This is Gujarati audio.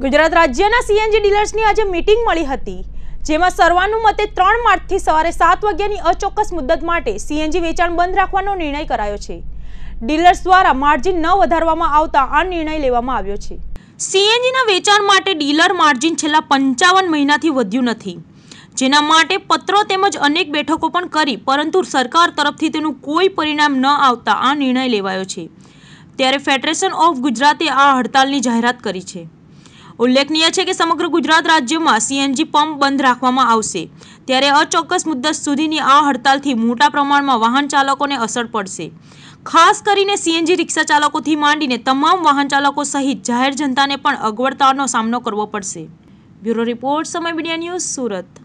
ગુજરાત રાજ્યના સીએનજી ડીલર્સની આજે મીટિંગ મળી હતી જેમાં સર્વાનુમતે ત્રણ માર્ચથી સવારે સાત વાગ્યાની અચોક્કસ મુદત માટે સીએનજી વેચાણ બંધ રાખવાનો નિર્ણય કરાયો છે ડીલર્સ દ્વારા માર્જિન ન વધારવામાં આવતા આ નિર્ણય લેવામાં આવ્યો છે સીએનજીના વેચાણ માટે ડીલર માર્જિન છેલ્લા પંચાવન મહિનાથી વધ્યું નથી જેના માટે પત્રો તેમજ અનેક બેઠકો પણ કરી પરંતુ સરકાર તરફથી તેનું કોઈ પરિણામ ન આવતા આ નિર્ણય લેવાયો છે ત્યારે ફેડરેશન ઓફ ગુજરાતે આ હડતાલની જાહેરાત કરી છે ઉલ્લેખનીય છે કે સમગ્ર ગુજરાત રાજ્યમાં સીએનજી પંપ બંધ રાખવામાં આવશે ત્યારે અચોક્કસ મુદ્દત સુધીની આ હડતાલથી મોટા પ્રમાણમાં વાહન ચાલકોને અસર પડશે ખાસ કરીને સીએનજી રિક્ષા ચાલકોથી માંડીને તમામ વાહન ચાલકો સહિત જાહેર જનતાને પણ અગવડતાનો સામનો કરવો પડશે બ્યુરો રિપોર્ટ સમય મીડિયા ન્યૂઝ સુરત